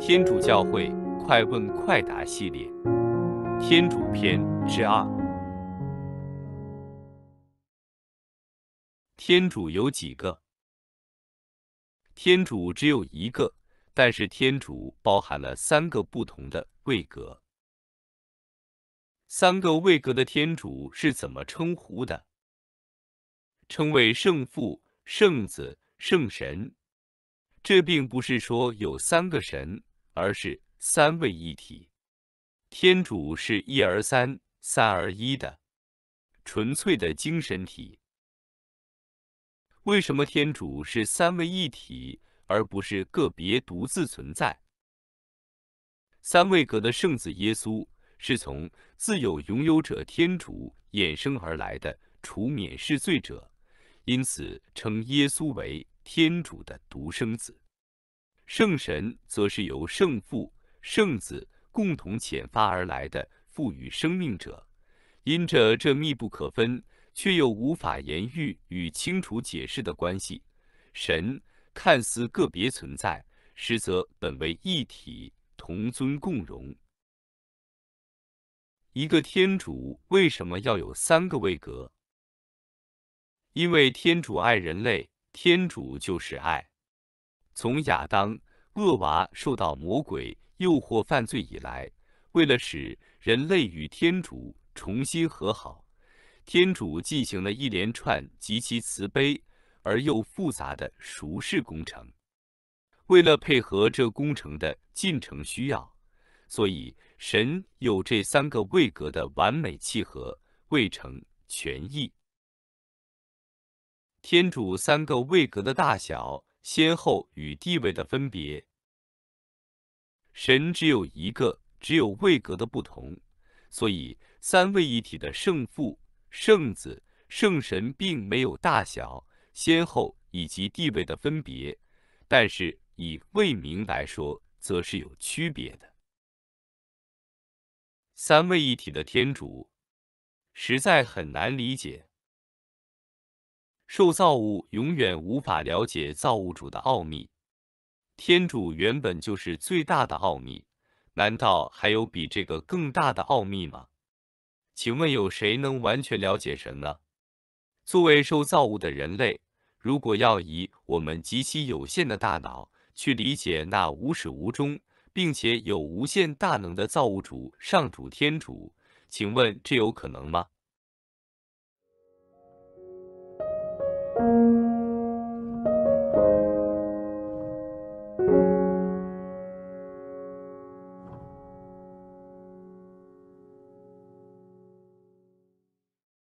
天主教会快问快答系列：天主篇之二。天主有几个？天主只有一个，但是天主包含了三个不同的位格。三个位格的天主是怎么称呼的？称为圣父、圣子、圣神。这并不是说有三个神。而是三位一体，天主是一而三，三而一的纯粹的精神体。为什么天主是三位一体，而不是个别独自存在？三位格的圣子耶稣是从自有拥有者天主衍生而来的除免世罪者，因此称耶稣为天主的独生子。圣神则是由圣父、圣子共同遣发而来的，赋予生命者。因着这密不可分却又无法言喻与清楚解释的关系，神看似个别存在，实则本为一体，同尊共荣。一个天主为什么要有三个位格？因为天主爱人类，天主就是爱。从亚当、厄娃受到魔鬼诱惑犯罪以来，为了使人类与天主重新和好，天主进行了一连串极其慈悲而又复杂的赎世工程。为了配合这工程的进程需要，所以神有这三个位格的完美契合，位成全意。天主三个位格的大小。先后与地位的分别，神只有一个，只有位格的不同，所以三位一体的圣父、圣子、圣神并没有大小、先后以及地位的分别，但是以位名来说，则是有区别的。三位一体的天主实在很难理解。受造物永远无法了解造物主的奥秘，天主原本就是最大的奥秘，难道还有比这个更大的奥秘吗？请问有谁能完全了解神呢？作为受造物的人类，如果要以我们极其有限的大脑去理解那无始无终并且有无限大能的造物主上主天主，请问这有可能吗？